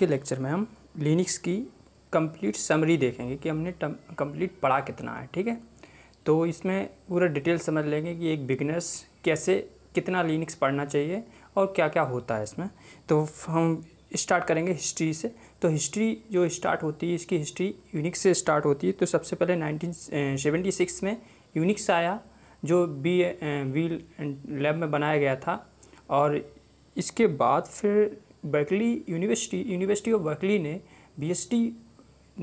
के लेक्चर में हम लिनिक्स की कंप्लीट समरी देखेंगे कि हमने कंप्लीट पढ़ा कितना है ठीक है तो इसमें पूरा डिटेल समझ लेंगे कि एक बिगनर्स कैसे कितना लिनिक्स पढ़ना चाहिए और क्या क्या होता है इसमें तो हम स्टार्ट करेंगे हिस्ट्री से तो हिस्ट्री जो स्टार्ट होती है इसकी हिस्ट्री यूनिक्स से स्टार्ट होती है तो सबसे पहले नाइनटीन में यूनिक्स आया जो बी वी लैब में बनाया गया था और इसके बाद फिर Berkeley university university of Berkeley ने B S T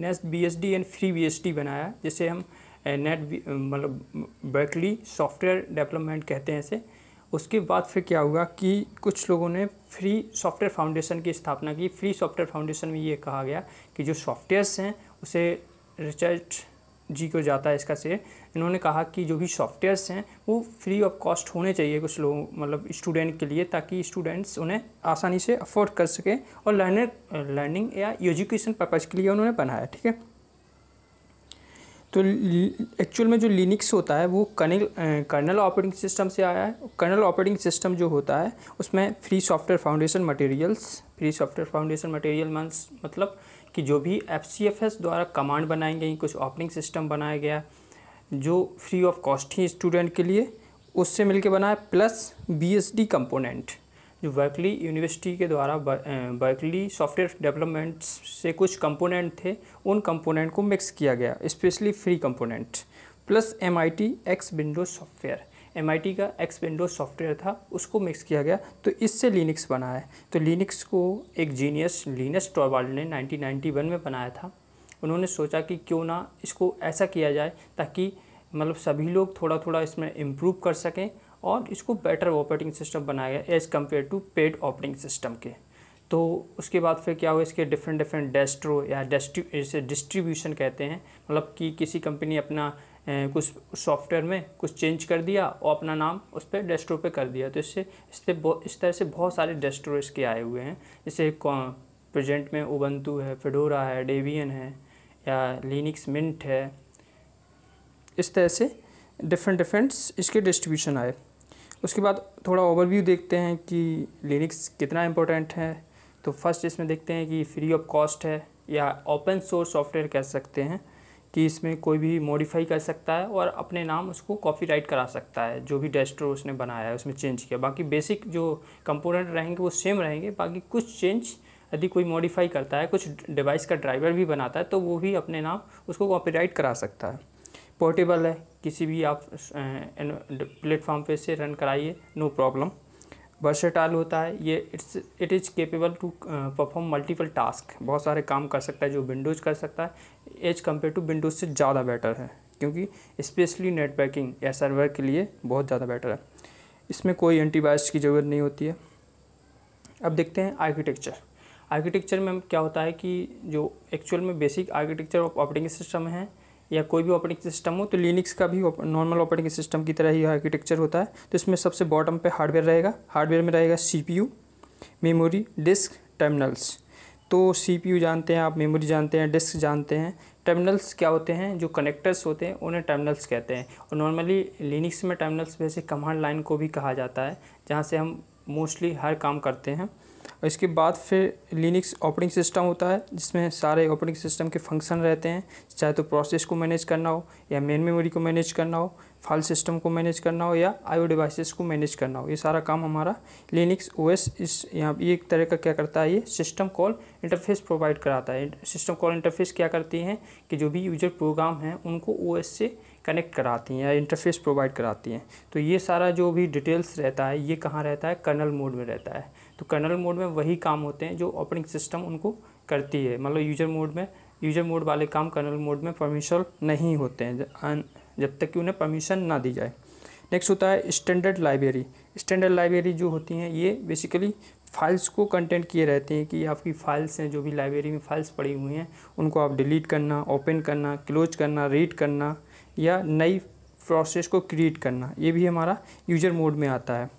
net B S D and free B S T बनाया जिसे हम नेट मतलब बर्कली सॉफ्टवेयर डेवलपमेंट कहते हैं इसे उसके बाद फिर क्या हुआ कि कुछ लोगों ने फ्री सॉफ्टवेयर फाउंडेशन की स्थापना की फ्री सॉफ्टवेयर फाउंडेशन में ये कहा गया कि जो सॉफ्टवेयर्स हैं उसे रिचर्ड जी को जाता है इसका से इन्होंने कहा कि जो भी सॉफ्टवेयर्स हैं वो फ्री ऑफ कॉस्ट होने चाहिए कुछ लोग मतलब स्टूडेंट के लिए ताकि स्टूडेंट्स उन्हें आसानी से अफोर्ड कर सके और लर्नर लर्निंग या एजुकेशन पर्पज़ के लिए उन्होंने बनाया ठीक है तो एक्चुअल में जो लिनिक्स होता है वो कनेल कर्नल ऑपरेटिंग सिस्टम से आया है कर्नल ऑपरेटिंग सिस्टम जो होता है उसमें free software foundation materials free software foundation material मतलब कि जो भी एफ द्वारा कमांड बनाई गई कुछ ऑपरेटिंग सिस्टम बनाया गया जो फ्री ऑफ कॉस्ट ही स्टूडेंट के लिए उससे मिलके बना है प्लस बीएसडी कंपोनेंट जो बर्कली यूनिवर्सिटी के द्वारा वर्कली सॉफ्टवेयर डेवलपमेंट से कुछ कंपोनेंट थे उन कंपोनेंट को मिक्स किया गया specially free component plus M I T X window software M I T का एक्स विंडो सॉफ्टवेयर था उसको मिक्स किया गया तो इससे लिनिक्स बना है तो लिनिक्स को एक जीनियस लीनस टॉर्वाल्ड ने वन में बनाया था उन्होंने सोचा कि क्यों ना इसको ऐसा किया जाए ताकि मतलब सभी लोग थोड़ा थोड़ा इसमें इम्प्रूव कर सकें और इसको बेटर ऑपरेटिंग सिस्टम बनाया गया as compare to paid operating system के तो उसके बाद फिर क्या हुआ इसके डिफरेंट डिफरेंट डेस्ट्रो या इसे डिस्ट्रीब्यूशन कहते हैं मतलब कि किसी कंपनी अपना कुछ सॉफ्टवेयर में कुछ चेंज कर दिया और अपना नाम उस पर डेस्ट्रो पे कर दिया तो इससे इससे इस तरह से बहुत सारे डेस्ट्रो इसके आए हुए हैं जैसे प्रेजेंट में ओबंतू है फिडोरा है डेवियन है या लिनिक्स मिंट है इस तरह से डिफरेंट डिफरेंट इसके डिस्ट्रीब्यूशन आए उसके बाद थोड़ा ओवरव्यू देखते हैं कि लिनिक्स कितना इम्पोर्टेंट है तो फर्स्ट इसमें देखते हैं कि फ्री ऑफ कॉस्ट है या ओपन सोर्स सॉफ्टवेयर कह सकते हैं कि इसमें कोई भी मॉडिफाई कर सकता है और अपने नाम उसको कॉपीराइट करा सकता है जो भी डेस्ट्रो उसने बनाया है उसमें चेंज किया बाकी बेसिक जो कंपोनेंट रहेंगे वो सेम रहेंगे बाकी कुछ चेंज यदि कोई मॉडिफाई करता है कुछ डिवाइस का ड्राइवर भी बनाता है तो वो भी अपने नाम उसको कॉपीराइट करा सकता है पोर्टेबल है किसी भी आप प्लेटफॉर्म पे से रन कराइए नो प्रॉब्लम वर्सेटाइल होता है ये it's it is capable to perform multiple task बहुत सारे काम कर सकता है जो विंडोज़ कर सकता है एज कम्पेयर टू विंडोज़ से ज़्यादा बेटर है क्योंकि स्पेशली नेटवर्किंग या सर्वर के लिए बहुत ज़्यादा बेटर है इसमें कोई एंटीवायरस की ज़रूरत नहीं होती है अब देखते हैं आर्किटेक्चर आर्किटेक्चर में क्या होता है कि जो एक्चुअल में basic architecture of operating system है या कोई भी ऑपरेटिंग सिस्टम हो तो लिनिक्स का भी नॉर्मल ऑपरेटिंग सिस्टम की तरह ही आर्किटेक्चर होता है तो इसमें सबसे बॉटम पे हार्डवेयर रहेगा हार्डवेयर में रहेगा सीपीयू मेमोरी डिस्क टर्मिनल्स तो सीपीयू जानते हैं आप मेमोरी जानते हैं डिस्क जानते हैं टर्मिनल्स क्या होते हैं जो कनेक्टर्स होते हैं उन्हें टर्मिनल्स कहते हैं और नॉर्मली लिनिक्स में टर्मिनल्स वैसे कमांड लाइन को भी कहा जाता है जहाँ से हम मोस्टली हर काम करते हैं और इसके बाद फिर लिनिक्स ऑपरेटिंग सिस्टम होता है जिसमें सारे ऑपरेटिंग सिस्टम के फंक्शन रहते हैं चाहे तो प्रोसेस को मैनेज करना हो या मेन मेमोरी को मैनेज करना हो फाइल सिस्टम को मैनेज करना हो या आईओ डिवाइसेस को मैनेज करना हो ये सारा काम हमारा लिनिक्स ओएस इस यहाँ ये एक तरह का क्या करता है ये सिस्टम कॉल इंटरफेस प्रोवाइड कराता है सिस्टम कॉल इंटरफेस क्या करती हैं कि जो भी यूजर प्रोग्राम हैं उनको ओ से कनेक्ट कराती हैं या इंटरफेस प्रोवाइड कराती हैं तो ये सारा जो भी डिटेल्स रहता है ये कहाँ रहता है कर्नल मोड में रहता है तो कर्नल मोड में वही काम होते हैं जो ऑपरेटिंग सिस्टम उनको करती है मतलब यूजर मोड में यूजर मोड वाले काम कर्नल मोड में परमिशन नहीं होते हैं जब तक कि उन्हें परमिशन ना दी जाए नेक्स्ट होता है स्टैंडर्ड लाइब्रेरी स्टैंडर्ड लाइब्रेरी जो होती हैं ये बेसिकली फाइल्स को कंटेंट किए रहते हैं कि आपकी फाइल्स हैं जो भी लाइब्रेरी में फाइल्स पड़ी हुई हैं उनको आप डिलीट करना ओपन करना क्लोज करना रीड करना या नई प्रोसेस को क्रिएट करना ये भी हमारा यूजर मोड में आता है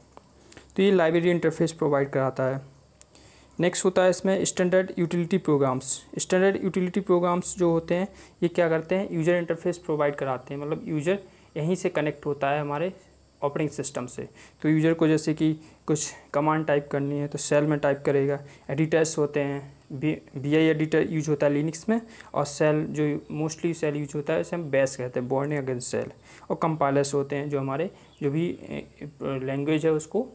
तो ये लाइब्रेरी इंटरफेस प्रोवाइड कराता है नेक्स्ट होता है इसमें standard utility programs standard utility programs जो होते हैं ये क्या करते हैं यूज़र इंटरफेस प्रोवाइड कराते हैं मतलब यूज़र यहीं से कनेक्ट होता है हमारे ऑपरेटिंग सिस्टम से तो यूज़र को जैसे कि कुछ कमांड टाइप करनी है तो सेल में टाइप करेगा एडिटर्स होते हैं B B I editor use होता है लिनिक्स में और सेल जो मोस्टली सेल यूज होता है उसे हम बेस कहते हैं बॉर्न अगेंस्ट सेल और कंपाइलर्स होते हैं जो हमारे जो भी लैंग्वेज है उसको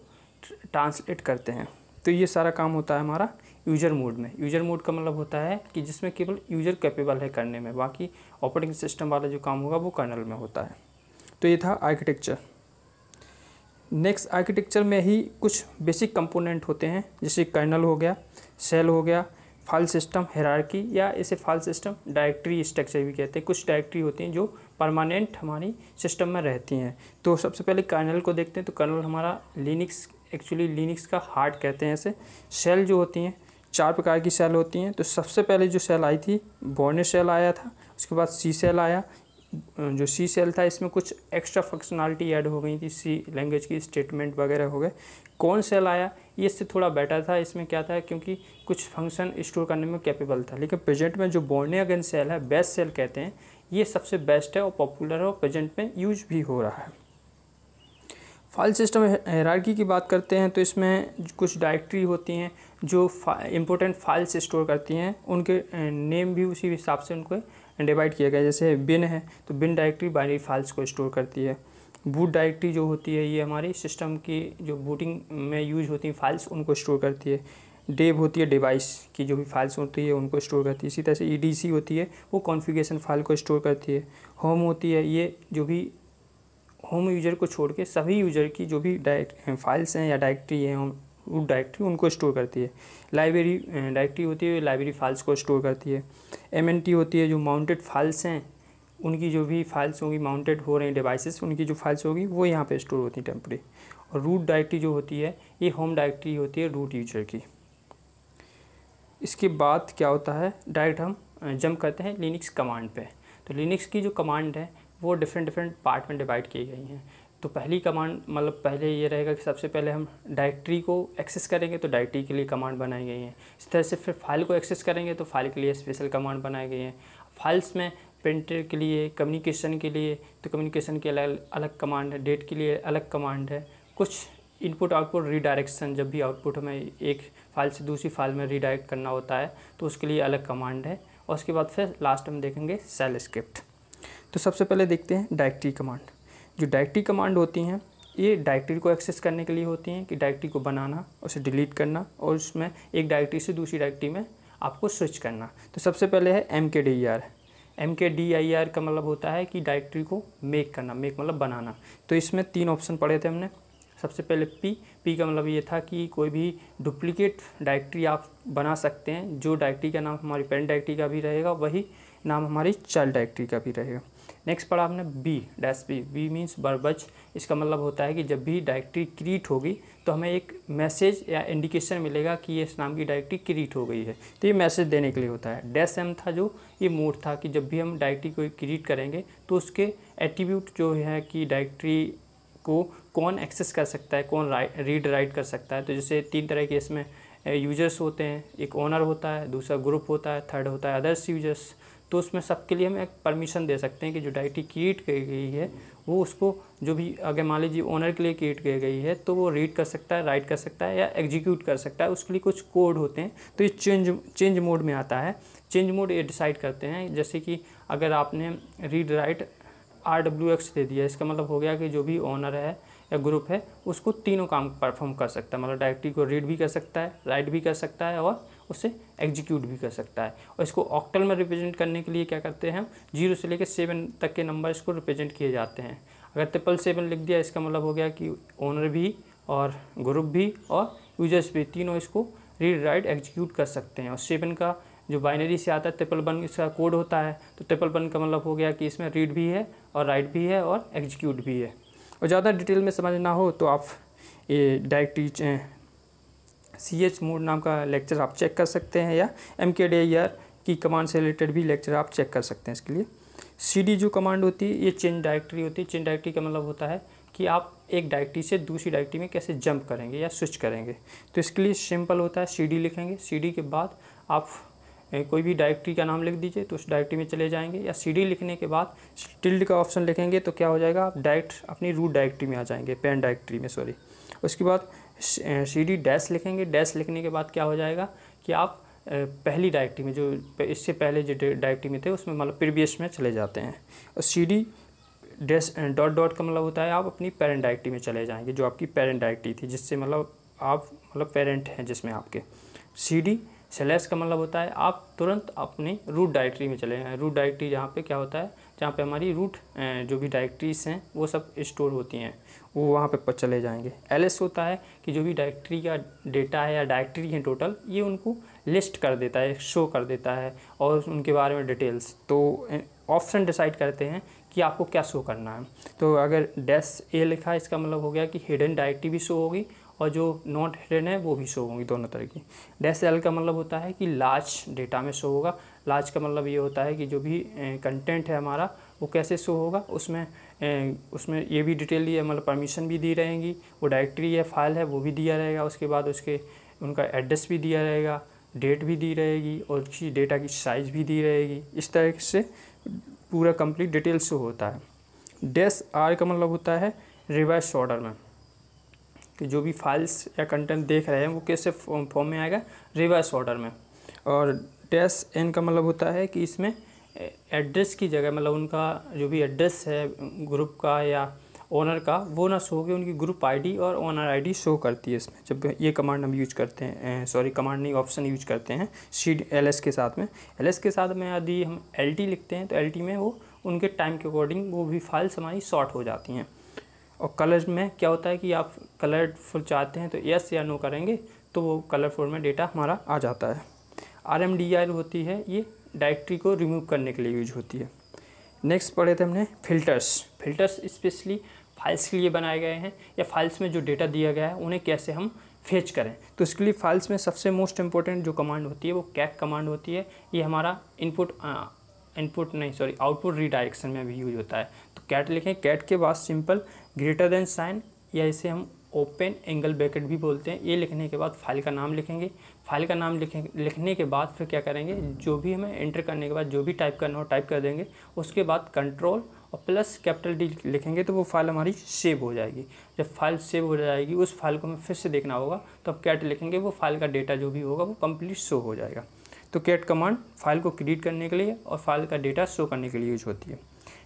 ट्रांसलेट करते हैं तो ये सारा काम होता है हमारा यूजर मोड में यूजर मोड का मतलब होता है कि जिसमें केवल यूजर कैपेबल है करने में बाकी ऑपरेटिंग सिस्टम वाला जो काम होगा वो कर्नल में होता है तो ये था आर्किटेक्चर नेक्स्ट आर्किटेक्चर में ही कुछ बेसिक कंपोनेंट होते हैं जैसे कर्नल हो गया सेल हो गया फाइल सिस्टम हेरारकी या इसे फाइल सिस्टम डायरेक्टरी स्ट्रक्चर भी कहते हैं कुछ डायरेक्टरी होती हैं जो परमानेंट हमारी सिस्टम में रहती हैं तो सबसे पहले कर्नल को देखते हैं तो कर्नल हमारा लिनिक्स एक्चुअली लिनिक्स का हार्ट कहते हैं इसे सेल जो होती हैं चार प्रकार की सेल होती हैं तो सबसे पहले जो सेल आई थी बॉर्नर सेल आया था उसके बाद सी सेल आया जो सी सेल था इसमें कुछ एक्स्ट्रा फंक्शनलिटी ऐड हो गई थी सी लैंग्वेज की स्टेटमेंट वगैरह हो गए कौन सेल आया ये इससे थोड़ा बेटर था इसमें क्या था क्योंकि कुछ फंक्शन स्टोर करने में कैपेबल था लेकिन प्रेजेंट में जो बोर्ने अगेन सेल है बेस्ट सेल कहते हैं ये सबसे बेस्ट है और पॉपुलर है और प्रेजेंट में यूज भी हो रहा है फाइल सिस्टम हेरारकी की बात करते हैं तो इसमें कुछ डायरेक्टरी होती हैं जो फा, इंपॉर्टेंट फाइल्स स्टोर करती हैं उनके नेम भी उसी हिसाब से उनको डिवाइड किया गया जैसे बिन है तो बिन डायरेक्टरी बाइनरी फाइल्स को स्टोर करती है बूट डायरेक्टरी जो होती है ये हमारी सिस्टम की जो बूटिंग में यूज होती हैं फाइल्स उनको स्टोर करती है डेब होती है डिवाइस की जो भी फाइल्स होती है उनको स्टोर करती है इसी तरह से ईडीसी होती है वो कॉन्फ़िगरेशन फाइल को स्टोर करती है होम होती है ये जो भी होम यूजर को छोड़ के सभी यूजर की जो भी डायरेक्ट फाइल्स हैं या डायरेक्ट्री हैं रूट डायरेक्ट्री उनको स्टोर करती है लाइब्रेरी डायरेक्टरी होती है लाइब्रेरी फाइल्स को स्टोर करती है एम होती है जो माउंटेड फाइल्स हैं उनकी जो भी फाइल्स होंगी माउंटेड हो रही डिवाइसेस उनकी जो फाइल्स होगी वो यहाँ पे स्टोर होती है टेम्प्रेरी और रूट डायरेक्टरी जो होती है ये होम डायरेक्टरी होती है रूट यूजर की इसके बाद क्या होता है डायरेक्ट हम जंप करते हैं लिनिक्स कमांड पे तो लिनिक्स की जो कमांड है वो डिफरेंट डिफरेंट पार्ट में डिवाइड की गई हैं तो पहली कमांड मतलब पहले ये रहेगा कि सबसे पहले हम डायरेक्टरी को एक्सेस करेंगे तो डायरेक्टरी के लिए कमांड बनाई गई हैं इस तरह से फिर फाइल को एक्सेस करेंगे तो फाइल के लिए स्पेशल कमांड बनाई गई हैं फाइल्स में प्रिंटर के लिए कम्युनिकेशन के लिए तो कम्युनिकेशन के अलग अलग कमांड है डेट के लिए अलग कमांड है कुछ इनपुट आउटपुट रिडायरेक्शन जब भी आउटपुट हमें एक फाइल से दूसरी फाइल में रिडायरेक्ट करना होता है तो उसके लिए अलग कमांड है और उसके बाद फिर लास्ट हम देखेंगे सेल स्क्रिप्ट तो सबसे पहले देखते हैं डायरेक्टरी कमांड जो डायरेक्टरी कमांड होती हैं ये डायरेक्टरी को एक्सेस करने के लिए होती हैं कि डायरेक्टरी को बनाना उसे डिलीट करना और उसमें एक डायरेक्टरी से दूसरी डायरेक्टरी में आपको स्विच करना तो सबसे पहले है M K D R M K D I R का मतलब होता है कि डायरेक्टरी को मेक करना मेक मतलब बनाना तो इसमें तीन ऑप्शन पढ़े थे हमने सबसे पहले पी पी का मतलब ये था कि कोई भी डुप्लीकेट डायरेक्टरी आप बना सकते हैं जो डायरेक्टरी का नाम हमारी पेरेंट डायरेक्टरी का भी रहेगा वही नाम हमारी चाइल्ड डायरेक्टरी का भी रहेगा नेक्स्ट पढ़ा आपने B dash B B means verbose इसका मतलब होता है कि जब भी डायरेक्टरी क्रिएट होगी तो हमें एक मैसेज या इंडिकेशन मिलेगा कि ये इस नाम की डायरेक्टरी क्रिएट हो गई है तो ये मैसेज देने के लिए होता है डैश एम था जो ये मोड था कि जब भी हम डायरेक्टरी कोई क्रिएट करेंगे तो उसके एट्रीब्यूट जो है कि डायरेक्टरी को कौन एक्सेस कर सकता है कौन रीड राइट कर सकता है तो जैसे तीन तरह के इसमें यूजर्स होते हैं एक ओनर होता है दूसरा ग्रुप होता है थर्ड होता है अदर्स यूजर्स तो उसमें सबके लिए हम एक परमिशन दे सकते हैं कि जो डाइटी कीट की गई है वो उसको जो भी अगर मान लीजिए ओनर के लिए कीट कही गई है तो वो रीड कर सकता है राइट कर सकता है या एग्जीक्यूट कर सकता है उसके लिए कुछ कोड होते हैं तो ये चेंज चेंज मोड में आता है चेंज मोड ये डिसाइड करते हैं जैसे कि अगर आपने read write R W X दे दिया इसका मतलब हो गया कि जो भी ओनर है या ग्रुप है उसको तीनों काम परफॉर्म कर सकता है मतलब डायरेक्टली को रीड भी कर सकता है राइट भी कर सकता है और उसे एग्जीक्यूट भी कर सकता है और इसको ऑक्टल में रिप्रेजेंट करने के लिए क्या करते हैं हम जीरो से लेकर सेवन तक के नंबर इसको रिप्रेजेंट किए जाते हैं अगर ट्रिपल सेवन लिख दिया इसका मतलब हो गया कि ओनर भी और ग्रुप भी और यूजर्स भी तीनों इसको रीड राइट एग्जीक्यूट कर सकते हैं और सेवन का जो बाइनरी से आता है ट्रिपल वन इसका कोड होता है तो ट्रिपल वन का मतलब हो गया कि इसमें रीड भी है और राइट भी है और एग्जीक्यूट भी है और ज़्यादा डिटेल में समझना हो तो आप ये डायरेक्ट सी एच मोड नाम का लेक्चर आप चेक कर सकते हैं या एम के डी ईयर की कमांड से रिलेटेड भी लेक्चर आप चेक कर सकते हैं इसके लिए सी डी जो कमांड होती है ये चेंज डायरेक्टरी होती है चेंज डायरेक्टरी का मतलब होता है कि आप एक डायरेक्टरी से दूसरी डायरेक्टरी में कैसे जंप करेंगे या स्विच करेंगे तो इसके लिए सिंपल होता है सी डी लिखेंगे सी डी के बाद आप कोई भी डायरेक्टरी का नाम लिख दीजिए तो उस डायरेक्टरी में चले जाएंगे या सी डी लिखने के बाद टिल्ड का ऑप्शन लिखेंगे तो क्या हो जाएगा आप डायरेक्ट अपनी रूट डायरेक्टरी में आ जाएंगे पेन डायरेक्टरी में सॉरी उसके बाद सी डी डैश लिखेंगे डैश लिखने के बाद क्या हो जाएगा कि आप पहली डायरेक्टरी में जो इससे पहले जो डायरेक्टरी में थे उसमें मतलब प्रीवियस में चले जाते हैं और C D dash dot dot का मतलब होता है आप अपनी पेरेंट डायरेक्टरी में चले जाएंगे जो आपकी पेरेंट डायरेक्टरी थी जिससे मतलब आप मतलब पेरेंट हैं जिसमें आपके सी डी सेलेस का मतलब होता है आप तुरंत अपने रूट डायरेक्टरी में चले जाएँ रूट डायरेक्टरी जहाँ पे क्या होता है जहाँ पे हमारी रूट जो भी डायरेक्टरीज हैं वो सब स्टोर होती हैं वो वहाँ पे चले जाएंगे एल होता है कि जो भी डायरेक्टरी का डेटा है या डायरेक्टरी है टोटल ये उनको लिस्ट कर देता है शो कर देता है और उनके बारे में डिटेल्स तो ऑप्शन डिसाइड करते हैं कि आपको क्या शो करना है तो अगर डैश ए लिखा है इसका मतलब हो गया कि हिडन डायरेक्टरी भी शो होगी और जो नॉट हिडन है वो भी शो होगी दोनों तरह की डैश एल का मतलब होता है कि लार्ज डेटा में शो होगा लार्ज का मतलब ये होता है कि जो भी कंटेंट है हमारा वो कैसे शो होगा उसमें उसमें ये भी डिटेल दी है मतलब परमिशन भी दी रहेगी वो डायरेक्टरी या फाइल है वो भी दिया रहेगा उसके बाद उसके उनका एड्रेस भी दिया रहेगा डेट भी दी रहेगी और उसकी डेटा की साइज़ भी दी रहेगी इस तरह से पूरा कंप्लीट डिटेल होता है डेस आर का मतलब होता है रिवर्स ऑर्डर में कि जो भी फाइल्स या कंटेंट देख रहे हैं वो कैसे फॉर्म में आएगा रिवर्स ऑर्डर में और डैश एन का मतलब होता है कि इसमें एड्रेस की जगह मतलब उनका जो भी एड्रेस है ग्रुप का या ओनर का वो ना शो के उनकी ग्रुप आईडी और ओनर आईडी शो करती है इसमें जब ये कमांड हम यूज करते हैं सॉरी कमांड नहीं ऑप्शन यूज करते हैं सी एल के साथ में एल के साथ में यदि हम एल लिखते हैं तो एल में वो उनके टाइम के अकॉर्डिंग वो भी फाइल्स हमारी शॉर्ट हो जाती हैं और कलर में क्या होता है कि आप कलरफुल चाहते हैं तो यस या नो करेंगे तो वो कलरफुल में डेटा हमारा आ जाता है आर होती है ये डायरेक्टरी को रिमूव करने के लिए यूज होती है नेक्स्ट पढ़े थे हमने फिल्टर्स फिल्टर्स स्पेशली फाइल्स के लिए बनाए गए हैं या फाइल्स में जो डेटा दिया गया है उन्हें कैसे हम फेच करें तो इसके लिए फाइल्स में सबसे मोस्ट इंपॉर्टेंट जो कमांड होती है वो कैक कमांड होती है ये हमारा इनपुट इनपुट नहीं सॉरी आउटपुट रिडायरेक्शन में भी यूज होता है तो कैट लिखें कैट के बाद सिंपल ग्रेटर देन साइन या इसे हम ओपन एंगल ब्रैकेट भी बोलते हैं ये लिखने के बाद फाइल का नाम लिखेंगे फाइल का नाम लिखें लिखने के बाद फिर क्या करेंगे जो भी हमें एंटर करने के बाद जो भी टाइप करना हो टाइप कर देंगे उसके बाद कंट्रोल और प्लस कैपिटल डी लिखेंगे तो वो फाइल हमारी सेव हो जाएगी जब फाइल सेव हो जाएगी उस फाइल को हमें फिर से देखना होगा तो अब कैट लिखेंगे वो फाइल का डेटा जो भी होगा वो कम्प्लीट शो हो जाएगा तो कैट कमांड फाइल को क्रिएट करने के लिए और फाइल का डेटा शो करने के लिए यूज होती है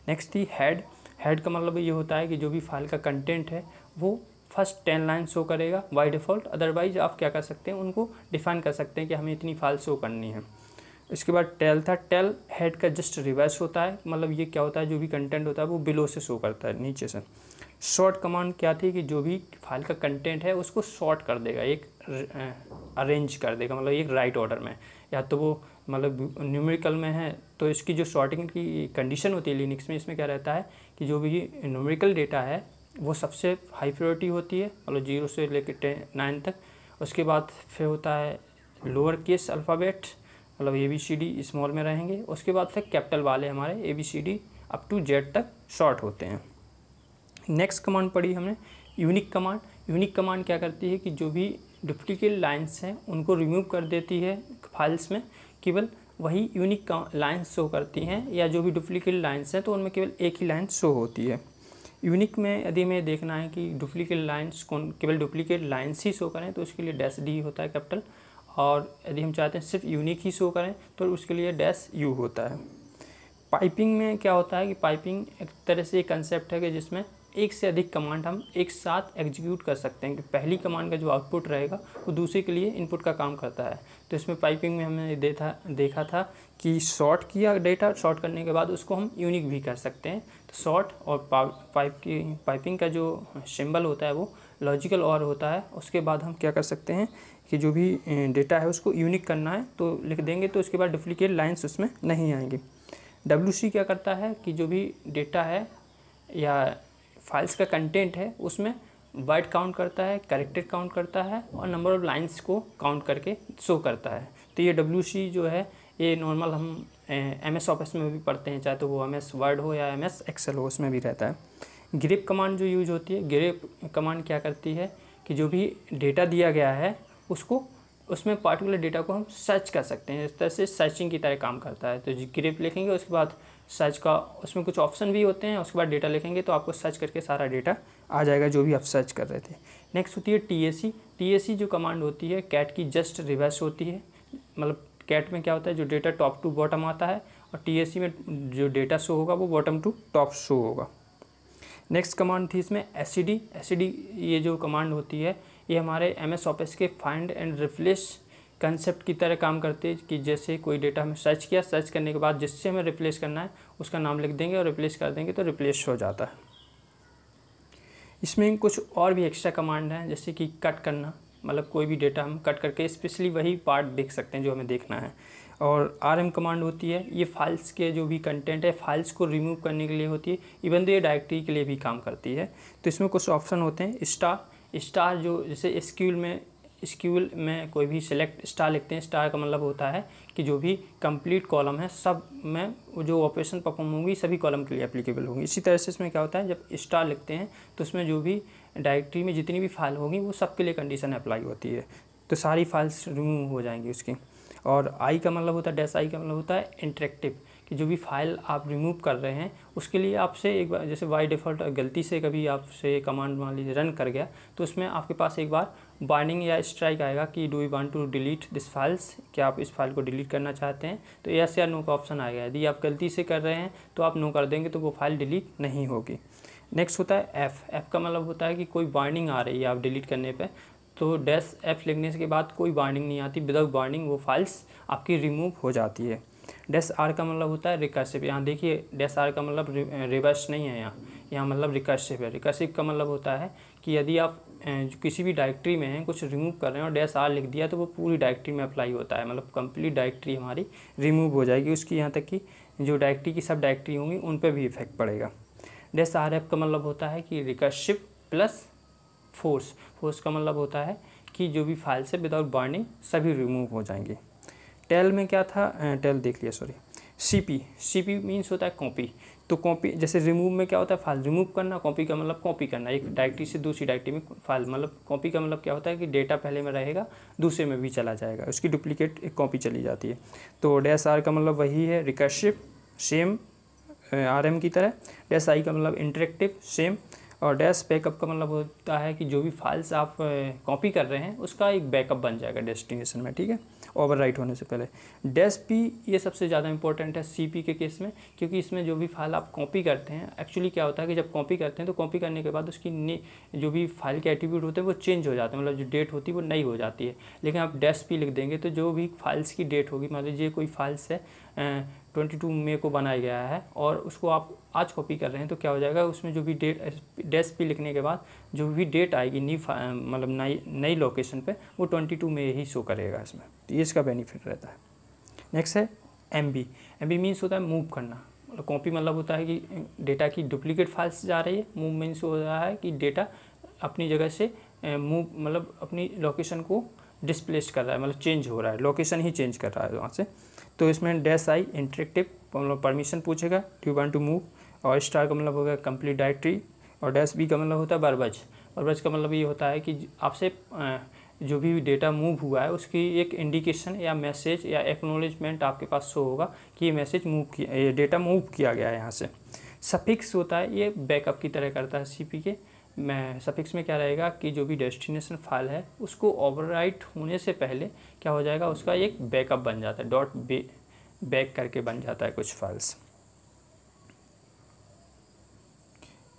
नेक्स्ट थी हेड हेड का मतलब ये होता है कि जो भी फाइल का कंटेंट है वो फर्स्ट टेन लाइन शो करेगा बाई डिफ़ॉल्ट अदरवाइज आप क्या कर सकते हैं उनको डिफाइन कर सकते हैं कि हमें इतनी फाइल शो करनी है इसके बाद टेल था टेल हेड का जस्ट रिवर्स होता है मतलब ये क्या होता है जो भी कंटेंट होता है वो बिलो से शो करता है नीचे से शॉर्ट कमांड क्या थी कि जो भी फाइल का कंटेंट है उसको शॉर्ट कर देगा एक अरेंज कर देगा मतलब एक राइट ऑर्डर में या तो वो मतलब न्यूमेरिकल में है तो इसकी जो शॉर्टिंग की कंडीशन होती है लिनिक्स में इसमें क्या रहता है कि जो भी न्यूमेरिकल डेटा है वो सबसे हाई प्रायोरिटी होती है मतलब जीरो से लेकर टेन नाइन तक उसके बाद फिर होता है लोअर केस अल्फ़ाबेट मतलब A B C D small में रहेंगे उसके बाद फिर कैपिटल वाले हमारे A B C D up to Z तक शॉर्ट होते हैं नेक्स्ट कमांड पढ़ी हमने यूनिक कमांड यूनिक कमांड क्या करती है कि जो भी डुप्लीकेट लाइन्स हैं उनको रिमूव कर देती है फाइल्स में केवल वही यूनिक लाइन्स शो करती हैं या जो भी डुप्लीकेट लाइन्स हैं तो उनमें केवल एक ही लाइन शो होती है यूनिक में यदि हमें देखना है कि डुप्लीकेट लाइन्स कौन केवल डुप्लीकेट लाइन्स ही शो करें तो उसके लिए डैश डी होता है कैपिटल और यदि हम चाहते हैं सिर्फ यूनिक ही शो करें तो उसके लिए डैश यू होता है पाइपिंग में क्या होता है कि पाइपिंग एक तरह से एक कंसेप्ट है कि जिसमें एक से अधिक कमांड हम एक साथ एग्जीक्यूट कर सकते हैं कि पहली कमांड का जो आउटपुट रहेगा वो दूसरे के लिए इनपुट का काम करता है तो इसमें पाइपिंग में हमने देखा देखा था कि शॉर्ट किया डेटा शॉर्ट करने के बाद उसको हम यूनिक भी कर सकते हैं तो शॉर्ट और पाइप की पाइपिंग का जो सिम्बल होता है वो लॉजिकल और होता है उसके बाद हम क्या कर सकते हैं कि जो भी डेटा है उसको यूनिक करना है तो लिख देंगे तो उसके बाद डुप्लीकेट लाइन्स उसमें नहीं आएंगे डब्ल्यू क्या करता है कि जो भी डेटा है या फाइल्स का कंटेंट है उसमें वर्ड काउंट करता है करेक्टर काउंट करता है और नंबर ऑफ लाइंस को काउंट करके शो करता है तो ये डब्ल्यू जो है ये नॉर्मल हम एम एस ऑफिस में भी पढ़ते हैं चाहे तो वो एम एस वर्ड हो या एम एस एक्सेल हो उसमें भी रहता है ग्रिप कमांड जो यूज होती है ग्रेप कमांड क्या करती है कि जो भी डेटा दिया गया है उसको उसमें पार्टिकुलर डेटा को हम सर्च कर सकते हैं इस तरह से सर्चिंग की तरह काम करता है तो ग्रेप लिखेंगे उसके बाद सर्च का उसमें कुछ ऑप्शन भी होते हैं उसके बाद डेटा लिखेंगे तो आपको सर्च करके सारा डेटा आ जाएगा जो भी आप सर्च कर रहे थे नेक्स्ट होती है टी सी जो कमांड होती है कैट की जस्ट रिवर्स होती है मतलब कैट में क्या होता है जो डेटा टॉप टू बॉटम आता है और सी में जो डेटा शो होगा वो बॉटम टू टॉप शो होगा नेक्स्ट कमांड थी इसमें एस सी डी ये जो कमांड होती है ये हमारे एम एस ऑफिस के फाइंड एंड रिप्लेस कंसेप्ट की तरह काम करती है कि जैसे कोई डेटा हमें सर्च किया सर्च करने के बाद जिससे हमें रिप्लेस करना है उसका नाम लिख देंगे और रिप्लेस कर देंगे तो रिप्लेस हो जाता है इसमें कुछ और भी एक्स्ट्रा कमांड हैं जैसे कि कट करना मतलब कोई भी डेटा हम कट करके स्पेशली वही पार्ट देख सकते हैं जो हमें देखना है और आर एम कमांड होती है ये फाइल्स के जो भी कंटेंट है फाइल्स को रिमूव करने के लिए होती है इवन तो ये डायरेक्टरी के लिए भी काम करती है तो इसमें कुछ ऑप्शन होते हैं स्टार स्टार जो जैसे स्क्यूल में स्क्यूल में कोई भी सिलेक्ट स्टार लिखते हैं स्टार का मतलब होता है कि जो भी कंप्लीट कॉलम है सब में जो ऑपरेशन परफॉर्म होंगी सभी कॉलम के लिए एप्लीकेबल होंगी इसी तरह से इसमें क्या होता है जब स्टार लिखते हैं तो उसमें जो भी डायरेक्टरी में जितनी भी फाइल होगी वो सबके लिए कंडीशन अप्लाई होती है तो सारी फाइल्स रिमूव हो जाएंगी उसकी और आई का मतलब होता है डैश आई का मतलब होता है इंटरेक्टिव कि जो भी फाइल आप रिमूव कर रहे हैं उसके लिए आपसे एक बार जैसे बाई डिफ़ॉल्ट गलती से कभी आपसे कमांड मान लीजिए रन कर गया तो उसमें आपके पास एक बार बाइंडिंग या स्ट्राइक आएगा कि do you want to delete this files क्या आप इस फाइल को डिलीट करना चाहते हैं तो यस या नो का ऑप्शन आएगा यदि आप गलती से कर रहे हैं तो आप नो कर देंगे तो वो फाइल डिलीट नहीं होगी नेक्स्ट होता है एफ़ एफ़ का मतलब होता है कि कोई बाइंडिंग आ रही है आप डिलीट करने पर तो डैस एफ लिखने के बाद कोई बाइंडिंग नहीं आती विदाउट बाइंडिंग वो फाइल्स आपकी रिमूव हो जाती है डैस आर का मतलब होता है रिकर्सिव यहाँ देखिए डैस आर का मतलब रिवर्स नहीं है यहाँ यहाँ मतलब रिकर्सिव है रिकर्सिव का मतलब होता है कि यदि आप जो किसी भी डायरेक्टरी में है कुछ रिमूव कर रहे हैं और डैश आर लिख दिया तो वो पूरी डायरेक्टरी में अप्लाई होता है मतलब कंप्लीट डायरेक्टरी हमारी रिमूव हो जाएगी उसकी यहाँ तक कि जो डायरेक्टरी की सब डायरेक्टरी होंगी उन पर भी इफेक्ट पड़ेगा डैश आर एफ का मतलब होता है कि रिकर्शिप प्लस फोर्स फोर्स का मतलब होता है कि जो भी फाइल से विदाउट बर्निंग सभी रिमूव हो जाएंगे टेल में क्या था टेल देख लिया sorry C P C P means होता है कॉपी तो कॉपी जैसे रिमूव में क्या होता है फाइल रिमूव करना कॉपी का मतलब कॉपी करना एक डायरेक्टरी से दूसरी डायरेक्टरी में फाइल मतलब कॉपी का मतलब क्या होता है कि डेटा पहले में रहेगा दूसरे में भी चला जाएगा उसकी डुप्लीकेट एक कॉपी चली जाती है तो डैस आर का मतलब वही है रिकर्सिव सेम आर एम की तरह डैस आई का मतलब इंटरेक्टिव सेम और डैस बैकअप का मतलब होता है कि जो भी फाइल्स आप कॉपी कर रहे हैं उसका एक बैकअप बन जाएगा डेस्टिनेशन में ठीक है ओवर राइट होने से पहले डैश पी ये सबसे ज़्यादा इंपॉर्टेंट है सी पी के केस में क्योंकि इसमें जो भी फाइल आप कॉपी करते हैं एक्चुअली क्या होता है कि जब कॉपी करते हैं तो कॉपी करने के बाद उसकी जो भी फाइल के एटीट्यूड होते हैं वो चेंज हो जाते हैं मतलब जो डेट होती है वो नई हो जाती है लेकिन आप डैश पी लिख देंगे तो जो भी फाइल्स की डेट होगी मान लीजिए कोई फाइल्स है 22 मई को बनाया गया है और उसको आप आज कॉपी कर रहे हैं तो क्या हो जाएगा उसमें जो भी डेट डेस्क पे लिखने के बाद जो भी डेट आएगी नई मतलब नई नई लोकेशन पे वो 22 में ही शो करेगा इसमें तो ये इसका बेनिफिट रहता है नेक्स्ट है M B M B means होता है मूव करना मतलब कॉपी मतलब होता है कि डेटा की डुप्लीकेट फाइल्स जा रही है मूव मीन्स हो रहा है कि डेटा अपनी जगह से मूव मतलब अपनी लोकेशन को डिसप्लेस कर रहा है मतलब चेंज हो रहा है लोकेशन ही चेंज कर रहा है वहाँ से तो इसमें डैस आई इंट्रेक्टिव मतलब परमिशन पूछेगा डू वन टू मूव और स्टार का मतलब होगा कंप्लीट डायरेक्टरी और डैस बी का मतलब होता है बर्बज बर्बज का मतलब ये होता है कि आपसे जो भी डेटा मूव हुआ है उसकी एक इंडिकेशन या मैसेज या एक्नोलेजमेंट आपके पास शो होगा कि ये मैसेज मूव किया ये डेटा मूव किया गया है यहाँ से सफिक्स होता है ये बैकअप की तरह करता है सी के मैं सफिक्स में क्या रहेगा कि जो भी डेस्टिनेशन फाइल है उसको ओवरराइट होने से पहले क्या हो जाएगा उसका एक बैकअप बन जाता है डॉट बैक करके बन जाता है कुछ फाइल्स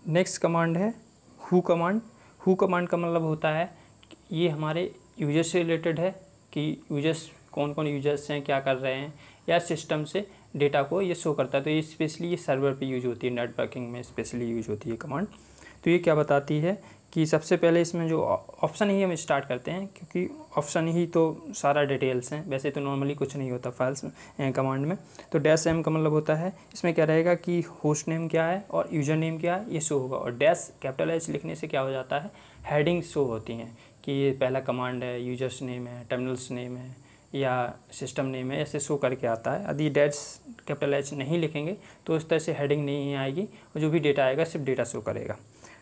नेक्स्ट कमांड है हु कमांड हु कमांड का मतलब होता है ये हमारे यूजर्स से रिलेटेड है कि यूजर्स कौन कौन यूजर्स हैं क्या कर रहे हैं या सिस्टम से डेटा को ये शो करता है तो ये स्पेशली ये सर्वर पे यूज होती है नेटवर्किंग में स्पेशली यूज होती है कमांड तो ये क्या बताती है कि सबसे पहले इसमें जो ऑप्शन ही हम स्टार्ट करते हैं क्योंकि ऑप्शन ही तो सारा डिटेल्स हैं वैसे तो नॉर्मली कुछ नहीं होता फाइल्स में कमांड में तो डैश एम का मतलब होता है इसमें क्या रहेगा कि होस्ट नेम क्या है और यूज़र नेम क्या है ये शो होगा और डैश कैपिटल एच लिखने से क्या हो जाता है हेडिंग शो होती हैं कि ये पहला कमांड है यूजर्स नेम है टर्मिनल्स नेम है या सिस्टम नेम है ऐसे शो करके आता है यदि डैश कैपिटल एच नहीं लिखेंगे तो उस तरह से हेडिंग नहीं आएगी और जो भी डेटा आएगा सिर्फ डेटा शो करेगा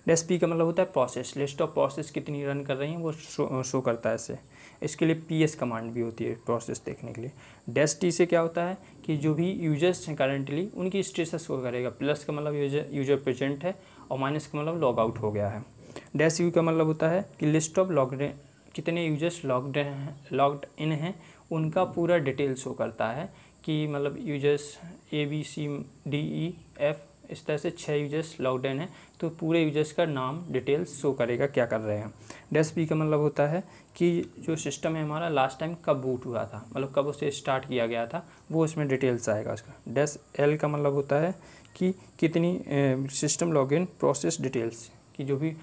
पी का मतलब होता है प्रोसेस लिस्ट ऑफ प्रोसेस कितनी रन कर रही हैं वो शो, शो करता है इसे इसके लिए पी एस कमांड भी होती है प्रोसेस देखने के लिए डैस टी e से क्या होता है कि जो भी यूजर्स हैं करंटली उनकी स्टेटस को करेगा प्लस का मतलब यूजर यूजर प्रेजेंट है और माइनस का मतलब लॉग आउट हो गया है डैस यू का मतलब होता है कि लिस्ट ऑफ लॉग कितने यूजर्स लॉगड हैं लॉग्ड इन हैं उनका पूरा डिटेल शो करता है कि मतलब users A B C D E F इस तरह से छः यूजर्स लॉकडाउन हैं तो पूरे यूजर्स का नाम डिटेल्स शो करेगा क्या कर रहे हैं डेस्क बी का मतलब होता है कि जो सिस्टम है हमारा लास्ट टाइम कब बूट हुआ था मतलब कब उसे स्टार्ट किया गया था वो उसमें डिटेल्स आएगा उसका डेस्क एल का मतलब होता है कि कितनी सिस्टम लॉगिन प्रोसेस डिटेल्स कि जो भी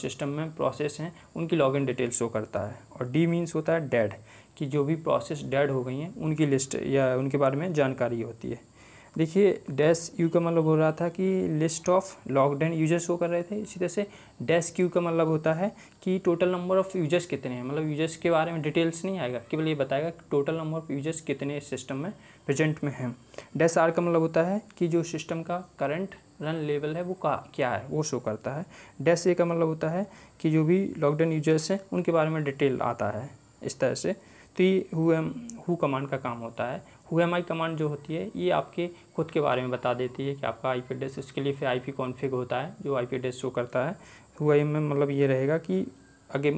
सिस्टम में प्रोसेस हैं उनकी लॉगिन डिटेल्स शो करता है और डी मीन्स होता है डेड कि जो भी प्रोसेस डेड हो गई हैं उनकी लिस्ट या उनके बारे में जानकारी होती है देखिए डैश यू का मतलब हो रहा था कि list of logged in users को कर रहे थे इसी तरह से डैश क्यू का मतलब होता है कि टोटल नंबर ऑफ़ यूजर्स कितने हैं मतलब यूजर्स के बारे में डिटेल्स नहीं आएगा केवल ये बताएगा कि टोटल नंबर ऑफ़ यूजर्स कितने इस सिस्टम में प्रेजेंट में हैं डैश आर का मतलब होता है कि जो सिस्टम का करंट रन लेवल है वो का क्या है वो शो करता है डैश ए का मतलब होता है कि जो भी लॉकडाउन यूजर्स हैं उनके बारे में डिटेल आता है इस तरह से तो ये हु कमांड का काम होता है हु एम आई कमांड जो होती है ये आपके खुद के बारे में बता देती है कि आपका आई पी एड्रेस उसके लिए फिर आई पी कॉन्फ़िग होता है जो आई पी एड्रेस शो करता है हु एम में मतलब ये रहेगा कि आगे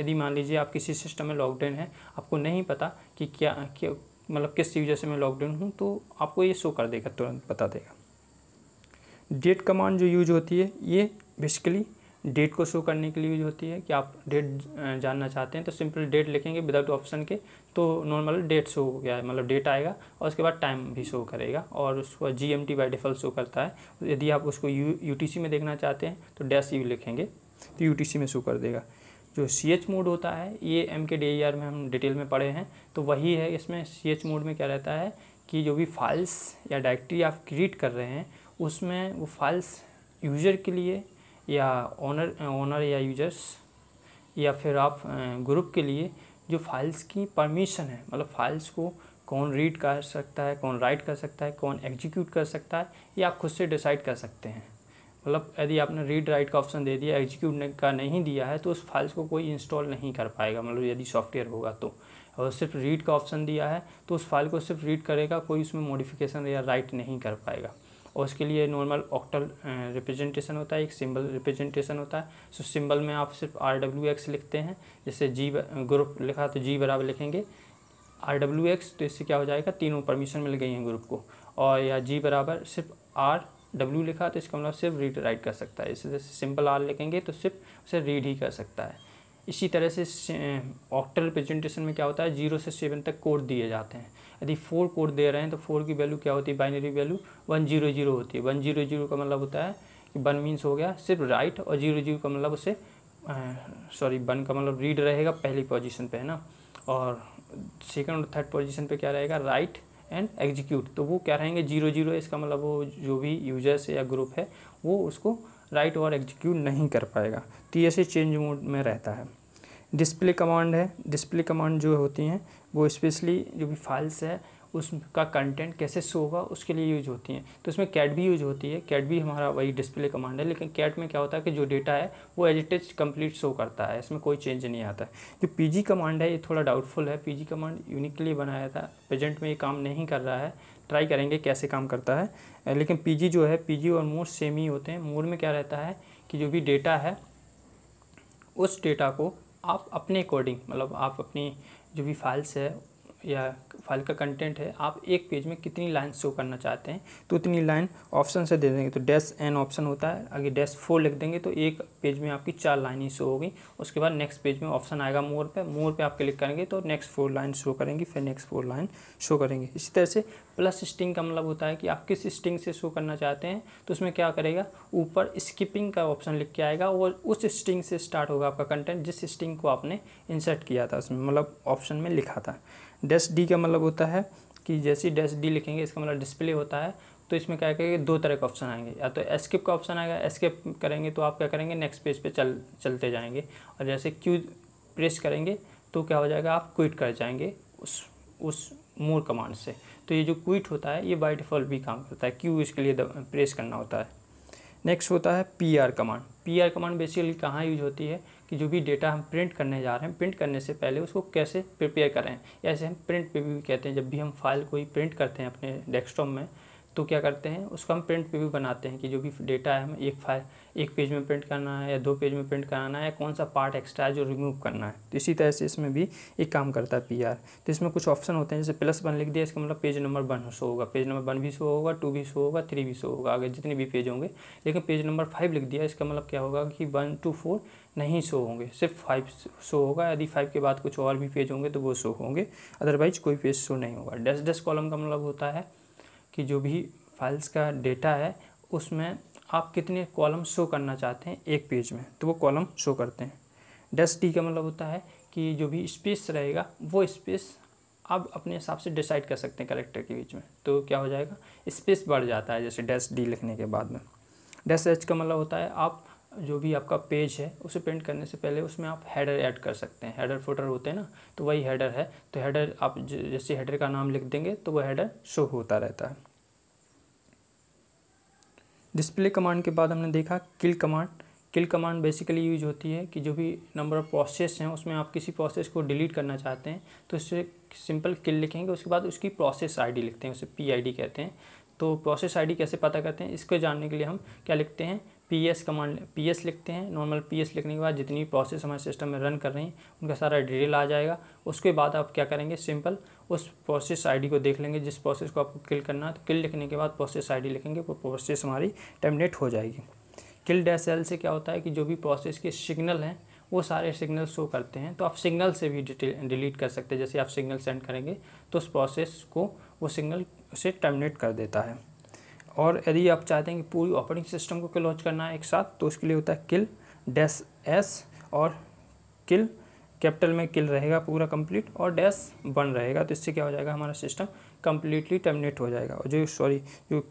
यदि मान लीजिए आप किसी सिस्टम में लॉकडाउन है आपको नहीं पता कि क्या, क्या मतलब किस यूजर से मैं लॉकडाउन हूँ तो आपको ये शो कर देगा तुरंत बता देगा डेट कमांड जो यूज होती है ये बेसिकली डेट को शो करने के लिए यूज होती है कि आप डेट जानना चाहते हैं तो सिंपल डेट लिखेंगे विदाउट ऑप्शन के तो नॉर्मल डेट शो हो गया है मतलब डेट आएगा और उसके बाद टाइम भी शो करेगा और उसको G M T by default show करता है यदि आप उसको यू यू टी सी में देखना चाहते हैं तो डैश यू लिखेंगे तो यू टी सी में शो कर देगा जो सी एच मोड होता है ये M K D E R में हम डिटेल में पढ़े हैं तो वही है इसमें सी एच मोड में क्या रहता है कि जो भी फाइल्स या डायरेक्टरी आप क्रिएट कर रहे हैं उसमें वो फाइल्स यूजर के लिए या ओनर ओनर या यूजर्स या फिर आप ग्रुप के लिए जो फाइल्स की परमिशन है मतलब फाइल्स को कौन रीड कर सकता है कौन राइट कर सकता है कौन एग्जीक्यूट कर सकता है ये आप खुद से डिसाइड कर सकते हैं मतलब यदि आपने रीड राइट का ऑप्शन दे दिया एग्जीक्यूट का नहीं दिया है तो उस फाइल्स को कोई इंस्टॉल नहीं कर पाएगा मतलब यदि सॉफ्टवेयर होगा तो और सिर्फ रीड का ऑप्शन दिया है तो उस फाइल को सिर्फ रीड करेगा कोई उसमें मॉडिफिकेशन या राइट नहीं कर पाएगा और उसके लिए नॉर्मल ऑक्टल रिप्रेजेंटेशन होता है एक सिंबल रिप्रेजेंटेशन होता है सो सिंबल में आप सिर्फ आर डब्ल्यू एक्स लिखते हैं जैसे जी ग्रुप लिखा तो जी बराबर लिखेंगे आर डब्ल्यू एक्स तो इससे क्या हो जाएगा तीनों परमिशन मिल गई हैं ग्रुप को और या जी बराबर सिर्फ आर डब्ल्यू लिखा तो इसका मतलब सिर्फ रीड राइट कर सकता है इससे जैसे सिंपल आर लिखेंगे तो सिर्फ उसे रीड ही कर सकता है इसी तरह से ऑक्टल प्रेजेंटेशन में क्या होता है जीरो से सेवन तक कोड दिए जाते हैं यदि फोर कोड दे रहे हैं तो फोर की वैल्यू क्या होती है binary value one zero zero होती है वन जीरो जीरो का मतलब होता है कि वन मीन्स हो गया सिर्फ राइट और जीरो जीरो का मतलब उसे सॉरी वन का मतलब रीड रहेगा पहली पोजिशन पर है ना और सेकेंड और थर्ड पोजिशन पर क्या रहेगा राइट एंड एग्जीक्यूट तो वो क्या रहेंगे जीरो जीरो इसका मतलब वो जो भी यूजर्स या ग्रुप है वो उसको राइट और एग्जीक्यूट नहीं कर पाएगा तो ये ऐसे चेंज मोड में रहता है डिस्प्ले कमांड है डिस्प्ले कमांड जो होती हैं वो स्पेशली जो भी फाइल्स है उसका कंटेंट कैसे शो होगा उसके लिए यूज होती हैं तो इसमें कैट भी यूज होती है कैट भी हमारा वही डिस्प्ले कमांड है लेकिन कैट में क्या होता है कि जो डेटा है वो एडिटेज कंप्लीट शो करता है इसमें कोई चेंज नहीं आता है जो पीजी कमांड है ये थोड़ा डाउटफुल है पीजी कमांड यूनिकली बनाया था प्रेजेंट में ये काम नहीं कर रहा है ट्राई करेंगे कैसे काम करता है लेकिन पीजी जो है पीजी और मोर सेम ही होते हैं मोर में क्या रहता है कि जो भी डेटा है उस डेटा को आप अपने अकॉर्डिंग मतलब आप अपनी जो भी फाइल्स है या फाइल का कंटेंट है आप एक पेज में कितनी लाइन शो करना चाहते हैं तो उतनी लाइन ऑप्शन से दे देंगे तो डैश एन ऑप्शन होता है अगर डैश फोर लिख देंगे तो एक पेज में आपकी चार लाइन ही शो होगी उसके बाद नेक्स्ट पेज में ऑप्शन आएगा मोर पे मोर पे आप क्लिक करेंगे तो नेक्स्ट फोर लाइन शो करेंगी फिर नेक्स्ट फोर लाइन शो करेंगे इसी तरह से प्लस स्टिंग का मतलब होता है कि आप किस स्टिंग से शो करना चाहते हैं तो उसमें क्या करेगा ऊपर स्किपिंग का ऑप्शन लिख के आएगा और उस स्टिंग से स्टार्ट होगा आपका कंटेंट जिस स्टिंग को आपने इंसर्ट किया था उसमें मतलब ऑप्शन में लिखा था डैश डी का मतलब होता है कि जैसे डैश डी लिखेंगे इसका मतलब डिस्प्ले होता है तो इसमें क्या करेंगे दो तरह के ऑप्शन आएंगे या तो एस्केप का ऑप्शन आएगा एस्केप करेंगे तो आप क्या करेंगे नेक्स्ट पेज पे चल चलते जाएंगे और जैसे क्यू प्रेस करेंगे तो क्या हो जाएगा आप क्विट कर जाएंगे उस उस मोर कमांड से तो ये जो क्विट होता है ये बाई डिफ़ॉल्ट भी काम करता है क्यू इसके लिए प्रेस करना होता है नेक्स्ट होता है P R command P R command basically कहाँ यूज होती है कि जो भी डेटा हम प्रिंट करने जा रहे हैं प्रिंट करने से पहले उसको कैसे प्रिपेयर करें ऐसे हम प्रिंट पे भी कहते हैं जब भी हम फाइल कोई प्रिंट करते हैं अपने डेस्कटॉप में तो क्या करते हैं उसको हम प्रिंट पे भी बनाते हैं कि जो भी डेटा है हमें एक फाइल एक पेज में प्रिंट करना है या दो पेज में प्रिंट कराना है या कौन सा पार्ट एक्स्ट्रा है जो रिमूव करना है तो इसी तरह से इसमें भी एक काम करता है पी तो इसमें कुछ ऑप्शन होते हैं जैसे प्लस वन लिख दिया इसका मतलब पेज नंबर वन शो होगा पेज नंबर वन भी शो होगा टू भी शो होगा थ्री भी शो होगा अगर जितने भी पेज होंगे लेकिन पेज नंबर फाइव लिख दिया इसका मतलब क्या होगा कि वन टू फोर नहीं शो होंगे सिर्फ फाइव शो होगा यदि फाइव के बाद कुछ और भी पेज होंगे तो वो शो होंगे अदरवाइज कोई पेज शो नहीं होगा डैश डैश कॉलम का मतलब होता है कि जो भी फाइल्स का डेटा है उसमें आप कितने कॉलम शो करना चाहते हैं एक पेज में तो वो कॉलम शो करते हैं डस डी का मतलब होता है कि जो भी स्पेस रहेगा वो स्पेस आप अपने हिसाब से डिसाइड कर सकते हैं करेक्टर के बीच में तो क्या हो जाएगा स्पेस बढ़ जाता है जैसे डैश डी लिखने के बाद में डैश एच का मतलब होता है आप जो भी आपका पेज है उसे प्रिंट करने से पहले उसमें आप हेडर ऐड कर सकते हैं हेडर फुटर होते हैं ना तो वही हेडर है तो हेडर आप जैसे हेडर का नाम लिख देंगे तो वह हेडर शो होता रहता है डिस्प्ले कमांड के बाद हमने देखा kill command kill command basically use होती है कि जो भी नंबर ऑफ प्रोसेस हैं उसमें आप किसी प्रोसेस को डिलीट करना चाहते हैं तो उससे सिंपल किल लिखेंगे उसके बाद उसकी प्रोसेस आईडी लिखते हैं उसे पीआईडी कहते हैं तो प्रोसेस आईडी कैसे पता करते हैं इसको जानने के लिए हम क्या लिखते हैं P S command P S लिखते हैं नॉर्मल पी एस लिखने के बाद जितनी भी प्रोसेस हमारे सिस्टम में रन कर रहे हैं उनका सारा डिटेल आ जाएगा उसके बाद आप क्या करेंगे सिंपल उस प्रोसेस आईडी को देख लेंगे जिस प्रोसेस को आपको किल करना है तो किल लिखने के बाद प्रोसेस आईडी लिखेंगे वो प्रोसेस हमारी टर्मिनेट हो जाएगी किल डैश एल से क्या होता है कि जो भी प्रोसेस के सिग्नल हैं वो सारे सिग्नल शो करते हैं तो आप सिग्नल से भी डिलीट कर सकते हैं जैसे आप सिग्नल सेंड करेंगे तो उस प्रोसेस को वो सिग्नल उसे टर्मिनेट कर देता है और यदि आप चाहते हैं कि पूरी ऑपरेटिंग सिस्टम को लॉन्च करना है एक साथ तो उसके लिए होता है किल डैश एस और किल कैपिटल में किल रहेगा पूरा कंप्लीट और डैश बन रहेगा तो इससे क्या हो जाएगा हमारा सिस्टम कम्प्लीटली टर्मिनेट हो जाएगा और जो सॉरी जो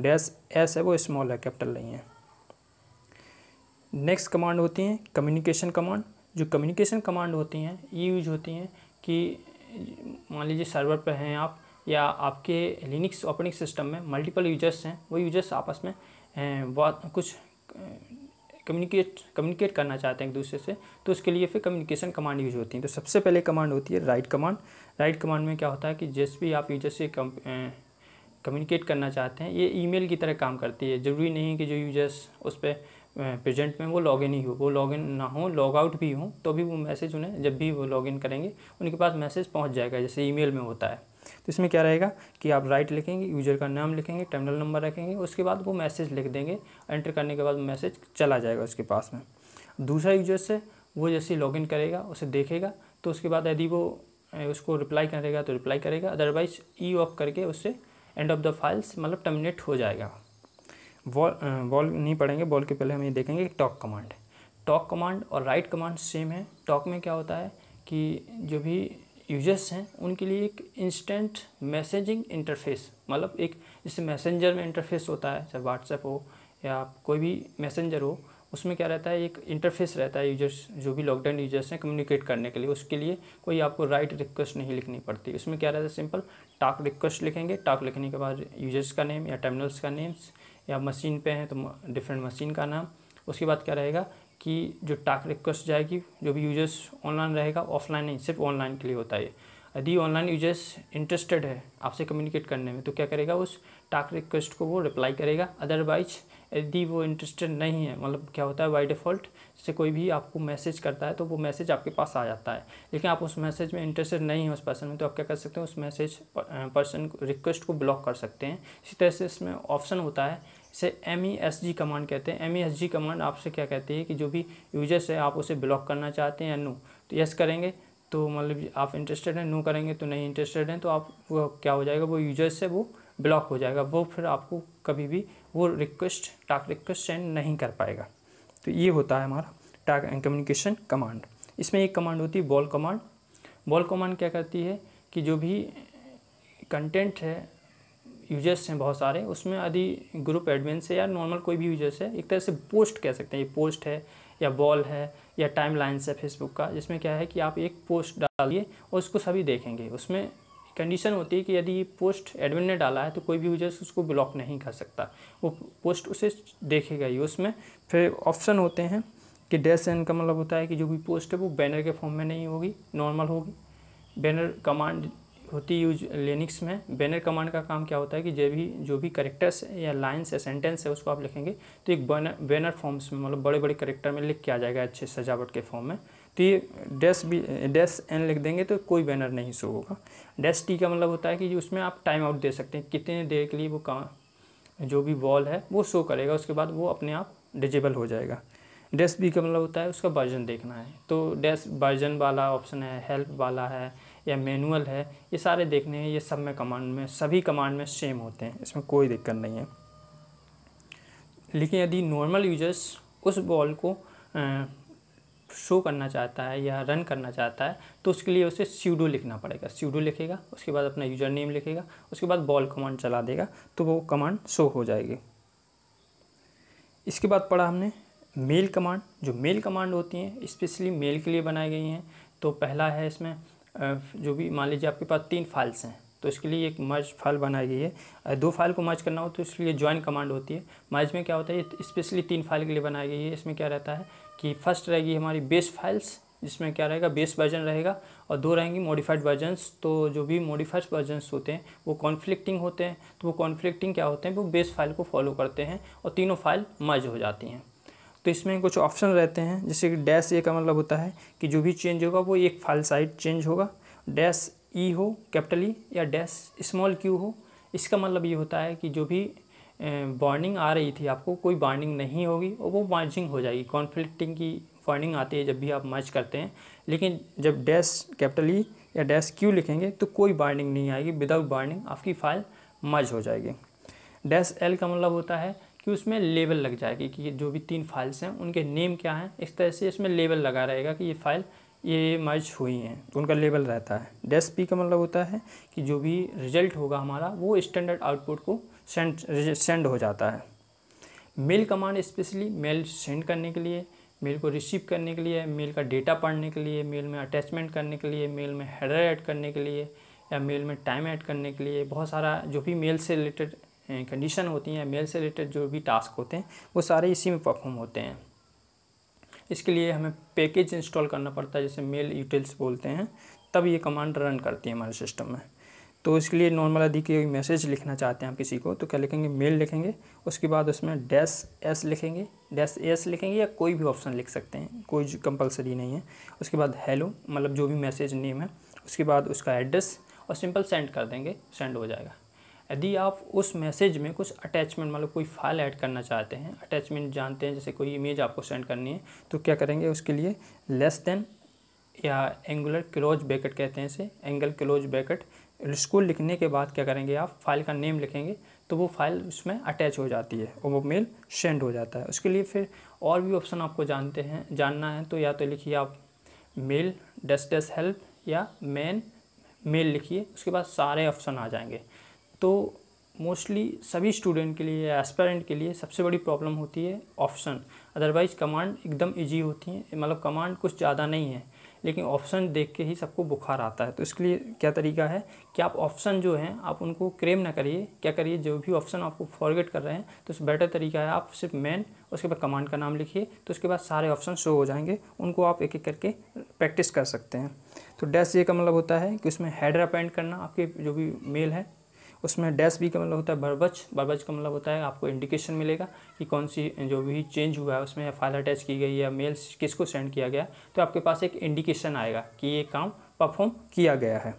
डैश एस है वो स्मॉल है कैपिटल नहीं है नेक्स्ट कमांड होती हैं कम्युनिकेशन कमांड जो कम्युनिकेशन कमांड होती हैं ये यूज होती हैं कि मान लीजिए सर्वर पर हैं आप या आपके लिनिक्स ऑपरेटिंग सिस्टम में मल्टीपल यूजर्स हैं वो यूजर्स आपस में बहुत कुछ कम्युनिकेट कम्युनिकेट करना चाहते हैं एक दूसरे से तो उसके लिए फिर कम्युनिकेशन कमांड यूज होती हैं तो सबसे पहले कमांड होती है राइट कमांड राइट कमांड में क्या होता है कि जिस भी आप यूजर से कम्युनिकेट करना चाहते हैं ये ईमेल की तरह काम करती है ज़रूरी नहीं कि जो यूजर्स उस पर प्रेजेंट में वो लॉगिन ही हो वो लॉगिन ना हो लॉग आउट भी हो तो भी वो मैसेज उन्हें जब भी वो लॉगिन करेंगे उनके पास मैसेज पहुंच जाएगा जैसे ईमेल में होता है तो इसमें क्या रहेगा कि आप राइट लिखेंगे यूजर का नाम लिखेंगे टर्मिनल नंबर रखेंगे उसके बाद वो मैसेज लिख देंगे एंटर करने के बाद मैसेज चला जाएगा उसके पास में दूसरा यूजर से वो जैसे लॉगिन करेगा उसे देखेगा तो उसके बाद यदि वो उसको रिप्लाई करेगा तो रिप्लाई करेगा अदरवाइज ई ऑफ करके उससे एंड ऑफ द फाइल्स मतलब टर्मिनेट हो जाएगा वॉल वॉल नहीं पढ़ेंगे वॉल के पहले हम ये देखेंगे टॉक कमांड टॉक कमांड और राइट कमांड सेम है टॉक में क्या होता है कि जो भी यूजर्स हैं उनके लिए एक इंस्टेंट मैसेजिंग इंटरफेस मतलब एक जैसे मैसेंजर में इंटरफेस होता है चाहे व्हाट्सएप हो या कोई भी मैसेंजर हो उसमें क्या रहता है एक इंटरफेस रहता है यूजर्स जो भी लॉकडाउन यूजर्स हैं कम्युनिकेट करने के लिए उसके लिए कोई आपको राइट रिक्वेस्ट नहीं लिखनी पड़ती उसमें क्या रहता है सिंपल टाक रिक्वेस्ट लिखेंगे टाक लिखने के बाद यूजर्स का नेम या टर्मिनल्स का नेम्स या मशीन पे हैं तो डिफरेंट मशीन का नाम उसके बाद क्या रहेगा कि जो टाक रिक्वेस्ट जाएगी जो भी यूजर्स ऑनलाइन रहेगा ऑफलाइन नहीं सिर्फ ऑनलाइन के लिए होता है यदि ऑनलाइन यूजर्स इंटरेस्टेड है आपसे कम्युनिकेट करने में तो क्या करेगा उस टाक रिक्वेस्ट को वो रिप्लाई करेगा अदरवाइज यदि वो इंटरेस्टेड नहीं है मतलब क्या होता है बाई डिफ़ॉल्ट से कोई भी आपको मैसेज करता है तो वो मैसेज आपके पास आ जाता है लेकिन आप उस मैसेज में इंटरेस्टेड नहीं है उस पर्सन में तो आप क्या कर सकते हैं उस मैसेज पर्सन रिक्वेस्ट को ब्लॉक कर सकते हैं इसी तरह से इसमें ऑप्शन होता है इसे M E S G command कहते हैं M E S G command आपसे क्या कहती है कि जो भी यूजर्स है आप उसे ब्लॉक करना चाहते हैं या नो तो यस करेंगे तो मतलब आप इंटरेस्टेड हैं नो करेंगे तो नहीं इंटरेस्टेड हैं तो आप वो क्या हो जाएगा वो यूजर्स से वो ब्लॉक हो जाएगा वो फिर आपको कभी भी वो रिक्वेस्ट टाक रिक्वेस्ट सेंड नहीं कर पाएगा तो ये होता है हमारा टाक एंड कम्युनिकेशन कमांड इसमें एक कमांड होती है बॉल कमांड बॉल कमांड क्या करती है कि जो भी कंटेंट है यूजर्स हैं बहुत सारे उसमें यदि ग्रुप एडमिन से या नॉर्मल कोई भी यूजर्स है एक तरह से पोस्ट कह सकते हैं ये पोस्ट है या बॉल है या टाइम लाइन्स है फेसबुक का जिसमें क्या है कि आप एक पोस्ट डालिए और उसको सभी देखेंगे उसमें कंडीशन होती है कि यदि ये पोस्ट एडमिन ने डाला है तो कोई भी यूजर्स उसको ब्लॉक नहीं कर सकता वो पोस्ट उसे देखेगा ही उसमें फिर ऑप्शन होते हैं कि डैश एन का मतलब होता है कि जो भी पोस्ट है वो बैनर के फॉर्म में नहीं होगी नॉर्मल होगी बैनर कमांड होती यूज लिनिक्स में बैनर कमांड का काम क्या होता है कि जो भी जो भी करेक्टर्स या लाइन्स या सेंटेंस है उसको आप लिखेंगे तो एक बैनर बैनर फॉर्म्स में मतलब बड़े बड़े करेक्टर में लिख के आ जाएगा अच्छे सजावट के फॉर्म में तो ये डैश भी डैश एन लिख देंगे तो कोई बैनर नहीं शो होगा डैश टी का मतलब होता है कि उसमें आप टाइम आउट दे सकते हैं कितने देर के लिए वो काम जो भी वॉल है वो शो करेगा उसके बाद वो अपने आप डिजेबल हो जाएगा डैश बी का मतलब होता है उसका वर्जन देखना है तो डैश वर्जन वाला ऑप्शन है हेल्प वाला है या मैनुअल है ये सारे देखने हैं ये सब में कमांड में सभी कमांड में सेम होते हैं इसमें कोई दिक्कत नहीं है लेकिन यदि नॉर्मल यूजर्स उस बॉल को शो करना चाहता है या रन करना चाहता है तो उसके लिए उसे सीडो लिखना पड़ेगा सीडो लिखेगा उसके बाद अपना यूजर नेम लिखेगा उसके बाद बॉल कमांड चला देगा तो वो कमांड शो हो जाएगी इसके बाद पढ़ा हमने मेल कमांड जो मेल कमांड होती हैं स्पेशली मेल के लिए बनाई गई हैं तो पहला है इसमें जो भी मान लीजिए आपके पास तीन फाइल्स हैं तो इसके लिए एक मर्ज फाइल बनाई गई है दो फाइल को मर्ज करना हो तो लिए ज्वाइन कमांड होती है मर्ज में क्या होता है स्पेशली तीन फाइल के लिए बनाई गई है इसमें क्या रहता है कि फर्स्ट रहेगी हमारी बेस फाइल्स जिसमें क्या रहेगा बेस वर्जन रहेगा और दो रहेंगी मॉडिफाइड वर्जन्स तो जो भी मॉडिफाइड वर्जन्स होते हैं वो कॉन्फ्लिक्टिंग होते हैं तो वो कॉन्फ्लिक्टिंग क्या होते हैं वो बेस फाइल को फॉलो करते हैं और तीनों फाइल मर्ज हो जाती हैं तो इसमें कुछ ऑप्शन रहते हैं जैसे कि डैश ए का मतलब होता है कि जो भी चेंज होगा वो एक फाइल साइज चेंज होगा डैश ई e हो कैपिटल ई e, या डैश स्मॉल क्यू हो इसका मतलब ये होता है कि जो भी वार्निंग आ रही थी आपको कोई वार्निंग नहीं होगी और वो मार्जिंग हो जाएगी कॉन्फ्लिक्टिंग की वार्निंग आती है जब भी आप मर्ज करते हैं लेकिन जब डैश कैपिटल ई या डैश क्यू लिखेंगे तो कोई वार्निंग नहीं आएगी विदाउट वार्निंग आपकी फ़ाइल मर्ज हो जाएगी डैश एल का मतलब होता है कि उसमें लेबल लग जाएगी कि जो भी तीन फाइल्स हैं उनके नेम क्या हैं इस तरह से इसमें लेबल लगा रहेगा कि ये फाइल ये मर्ज हुई हैं तो उनका लेबल रहता है डेस्क पी का मतलब होता है कि जो भी रिजल्ट होगा हमारा वो स्टैंडर्ड आउटपुट को सेंड सेंड हो जाता है mail command specially mail send करने के लिए मेल को रिसीव करने के लिए मेल का डेटा पढ़ने के लिए मेल में अटैचमेंट करने के लिए मेल में हेडर ऐड करने के लिए या मेल में टाइम ऐड करने के लिए बहुत सारा जो भी मेल से रिलेटेड कंडीशन होती हैं मेल से रिलेटेड जो भी टास्क होते हैं वो सारे इसी में परफॉर्म होते हैं इसके लिए हमें पैकेज इंस्टॉल करना पड़ता है जैसे मेल यूटिल्स बोलते हैं तब ये कमांड रन करती है हमारे सिस्टम में तो इसके लिए नॉर्मल यदि कोई मैसेज लिखना चाहते हैं आप किसी को तो क्या लिखेंगे मेल लिखेंगे उसके बाद उसमें डैश एस लिखेंगे डैश एस लिखेंगे या कोई भी ऑप्शन लिख सकते हैं कोई कंपलसरी नहीं है उसके बाद हेलो मतलब जो भी मैसेज नेम है उसके बाद उसका एड्रेस और सिंपल सेंड कर देंगे सेंड हो जाएगा यदि आप उस मैसेज में कुछ अटैचमेंट मतलब कोई फाइल ऐड करना चाहते हैं अटैचमेंट जानते हैं जैसे कोई इमेज आपको सेंड करनी है तो क्या करेंगे उसके लिए लेस देन या एंगुलर क्लोज ब्रैकेट कहते हैं इसे एंगल क्लोज ब्रैकेट उसको लिखने के बाद क्या करेंगे आप फाइल का नेम लिखेंगे तो वो फाइल उसमें अटैच हो जाती है और वो मेल सेंड हो जाता है उसके लिए फिर और भी ऑप्शन आपको जानते हैं जानना है तो या तो लिखिए आप मेल डस्ट डस हेल्प या मेन मेल लिखिए उसके बाद सारे ऑप्शन आ जाएंगे तो मोस्टली सभी स्टूडेंट के लिए एस्पेरेंट के लिए सबसे बड़ी प्रॉब्लम होती है ऑप्शन अदरवाइज कमांड एकदम इजी होती हैं मतलब कमांड कुछ ज़्यादा नहीं है लेकिन ऑप्शन देख के ही सबको बुखार आता है तो इसके लिए क्या तरीका है कि आप ऑप्शन जो हैं आप उनको क्रेम ना करिए क्या करिए जो भी ऑप्शन आपको फॉरगेट कर रहे हैं तो उस बेटर तरीका है आप सिर्फ मेन उसके बाद कमांड का नाम लिखिए तो उसके बाद सारे ऑप्शन शो हो जाएंगे उनको आप एक एक करके प्रैक्टिस कर सकते हैं तो डैश ये का मतलब होता है कि उसमें हेडर अपेंड करना आपके जो भी मेल है उसमें डैश बी का मतलब होता है बर्बच बर्बच का मतलब होता है आपको इंडिकेशन मिलेगा कि कौन सी जो भी चेंज हुआ है उसमें फाइल अटैच की गई या मेल किसको सेंड किया गया तो आपके पास एक इंडिकेशन आएगा कि ये काम परफॉर्म किया गया है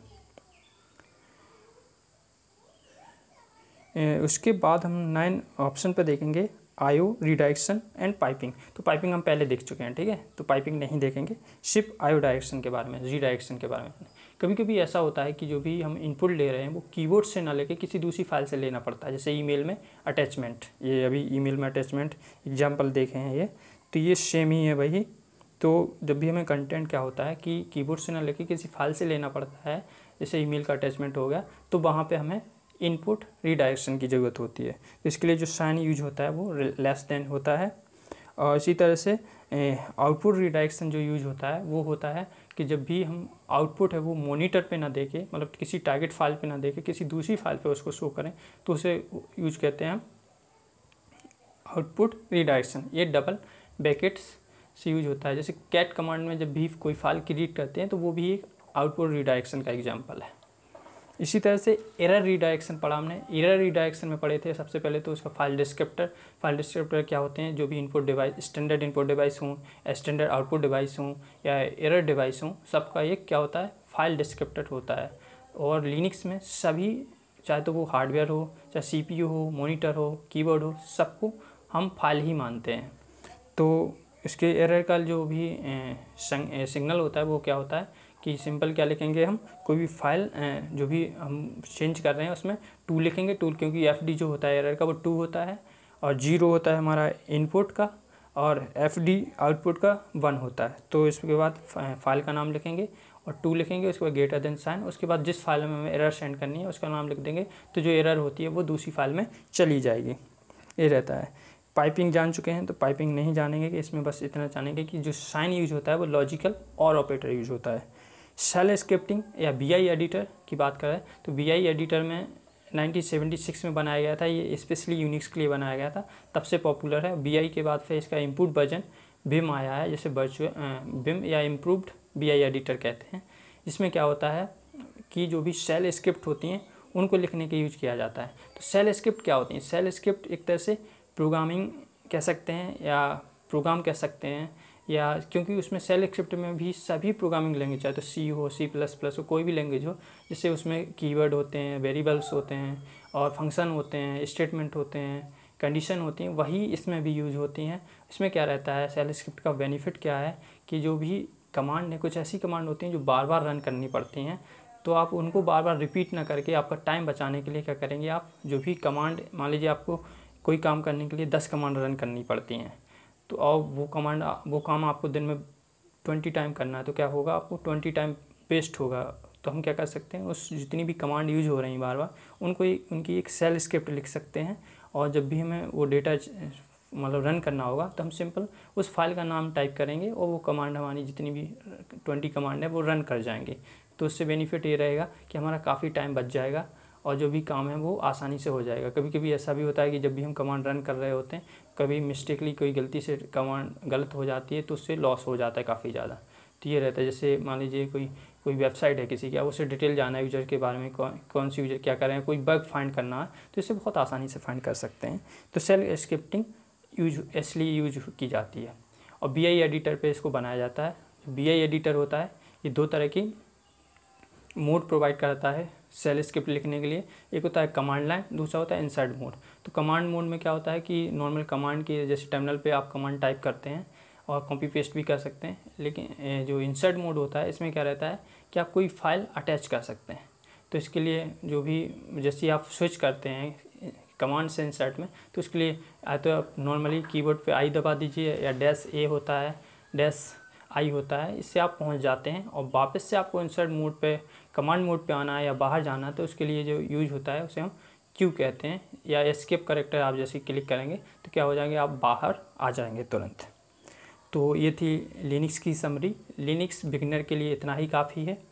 उसके बाद हम नाइन ऑप्शन पर देखेंगे आयो रिडायरेक्शन एंड पाइपिंग तो पाइपिंग हम पहले देख चुके हैं ठीक है तो पाइपिंग नहीं देखेंगे सिर्फ आयो डायरेक्शन के बारे में रिडायरेक्शन के बारे में कभी कभी ऐसा होता है कि जो भी हम इनपुट ले रहे हैं वो कीबोर्ड से ना लेके किसी दूसरी फाइल से लेना पड़ता है जैसे ईमेल में अटैचमेंट ये अभी ईमेल में अटैचमेंट एग्जाम्पल देखे हैं ये तो ये सेम ही है भाई तो जब भी हमें कंटेंट क्या होता है कि कीबोर्ड से ना लेके किसी फाइल से लेना पड़ता है जैसे ई का अटैचमेंट हो गया तो वहाँ पर हमें इनपुट रिडायरेक्शन की ज़रूरत होती है तो इसके लिए जो साइन यूज होता है वो लेस देन होता है और इसी तरह से आउटपुट रिडायरेक्शन जो यूज होता है वो होता है कि जब भी हम आउटपुट है वो मोनीटर पे ना देखें मतलब किसी टारगेट फाइल पे ना देखें किसी दूसरी फाइल पे उसको शो करें तो उसे यूज कहते हैं आउटपुट रिडायरेक्शन ये डबल बैकेट्स से यूज होता है जैसे कैट कमांड में जब भी कोई फाइल क्रिएट करते हैं तो वो भी एक आउटपुट रिडायरेक्शन का एग्जाम्पल है इसी तरह से एरर रिडायरेक्शन पढ़ा हमने एरर रिडायरेक्शन में पढ़े थे सबसे पहले तो उसका फाइल डिस्क्रिप्टर फाइल डिस्क्रिप्टर क्या होते हैं जो भी input device standard input device हों स्टैंडर्ड आउटपुट डिवाइस हों या एरर डिवाइस हों सबका एक क्या होता है फाइल डिस्क्रिप्टर होता है और लिनिक्स में सभी चाहे तो वो हार्डवेयर हो चाहे सी हो मोनीटर हो कीबोर्ड हो सबको हम फाइल ही मानते हैं तो इसके एरर का जो भी सिग्नल होता है वो क्या होता है कि सिंपल क्या लिखेंगे हम कोई भी फाइल जो भी हम चेंज कर रहे हैं उसमें टू लिखेंगे टू क्योंकि एफ जो होता है एरर का वो टू होता है और जीरो होता है हमारा इनपुट का और एफ डी आउटपुट का वन होता है तो इसके बाद फाइल का नाम लिखेंगे और टू लिखेंगे उसके बाद ग्रेटर देन साइन उसके बाद जिस फाइल में हमें एरर सेंड करनी है उसका नाम लिख देंगे तो जो एरर होती है वो दूसरी फाइल में चली जाएगी ये रहता है पाइपिंग जान चुके हैं तो पाइपिंग नहीं जानेंगे कि इसमें बस इतना जानेंगे कि जो साइन यूज होता है वो लॉजिकल और ऑपरेटर यूज होता है सेल स्क्रिप्टिंग या बी एडिटर की बात करें तो बी एडिटर में 1976 में बनाया गया था ये स्पेशली यूनिक्स के लिए बनाया गया था तब से पॉपुलर है बी के बाद फिर इसका इम्प्रूव वर्जन बिम आया है जैसे वर्चुअल बिम या इम्प्रूवड बी एडिटर कहते हैं इसमें क्या होता है कि जो भी सेल स्क्रिप्ट होती हैं उनको लिखने के यूज किया जाता है तो सेल स्क्रिप्ट क्या होती हैं सेल स्क्रिप्ट एक तरह से प्रोग्रामिंग कह सकते हैं या प्रोग्राम कह सकते हैं या क्योंकि उसमें सेल एक्सेप्ट में भी सभी प्रोग्रामिंग लैंग्वेज चाहे तो सी हो सी प्लस प्लस हो कोई भी लैंग्वेज हो जिससे उसमें कीवर्ड होते हैं वेरिएबल्स होते हैं और फंक्शन होते हैं स्टेटमेंट होते हैं कंडीशन होती हैं वही इसमें भी यूज होती हैं इसमें क्या रहता है सेल स्क्रिप्ट का बेनिफिट क्या है कि जो भी कमांड है कुछ ऐसी कमांड होती हैं जो बार बार रन करनी पड़ती हैं तो आप उनको बार बार रिपीट ना करके आपका टाइम बचाने के लिए क्या करेंगे आप जो भी कमांड मान लीजिए आपको कोई काम करने के लिए दस कमांड रन करनी पड़ती हैं तो अब वो कमांड वो काम आपको दिन में ट्वेंटी टाइम करना है तो क्या होगा आपको ट्वेंटी टाइम पेस्ट होगा तो हम क्या कर सकते हैं उस जितनी भी कमांड यूज हो रही हैं बार बार उनको उनकी एक सेल स्क्रिप्ट लिख सकते हैं और जब भी हमें वो डेटा मतलब रन करना होगा तो हम सिंपल उस फाइल का नाम टाइप करेंगे और वो कमांड हमारी जितनी भी ट्वेंटी कमांड है वो रन कर जाएंगे तो उससे बेनिफिट ये रहेगा कि हमारा काफ़ी टाइम बच जाएगा और जो भी काम है वो आसानी से हो जाएगा कभी कभी ऐसा भी होता है कि जब भी हम कमांड रन कर रहे होते हैं कभी मिस्टेकली कोई गलती से कमांड गलत हो जाती है तो उससे लॉस हो जाता है काफ़ी ज़्यादा तो ये रहता है जैसे मान लीजिए कोई कोई वेबसाइट है किसी की अब उसे डिटेल जाना है यूजर के बारे में कौन कौन सी यूजर क्या कर रहे हैं कोई बग फाइंड करना है तो इसे बहुत आसानी से फाइंड कर सकते हैं तो सेल स्क्रिप्टिंग यूज इसलिए यूज की जाती है और बी एडिटर पर इसको बनाया जाता है बी एडिटर होता है ये दो तरह की मोड प्रोवाइड करता है सेल स्क्रिप्ट लिखने के लिए एक होता है कमांड लाइन दूसरा होता है इंसर्ट मोड तो कमांड मोड में क्या होता है कि नॉर्मल कमांड की जैसे टर्मिनल पे आप कमांड टाइप करते हैं और कॉपी पेस्ट भी कर सकते हैं लेकिन जो इंसर्ट मोड होता है इसमें क्या रहता है कि आप कोई फाइल अटैच कर सकते हैं तो इसके लिए जो भी जैसे आप स्विच करते हैं कमांड से इंसर्ट में तो उसके लिए या तो आप नॉर्मली कीबोर्ड पे आई दबा दीजिए या डैश ए होता है डैश आई होता है इससे आप पहुंच जाते हैं और वापस से आपको इंसर्ट मोड पे कमांड मोड पे आना है या बाहर जाना है तो उसके लिए जो यूज होता है उसे हम क्यू कहते हैं या एस्केप करेक्टर आप जैसे क्लिक करेंगे तो क्या हो जाएंगे आप बाहर आ जाएंगे तुरंत तो ये थी लिनक्स की समरी लिनक्स बिगनर के लिए इतना ही काफ़ी है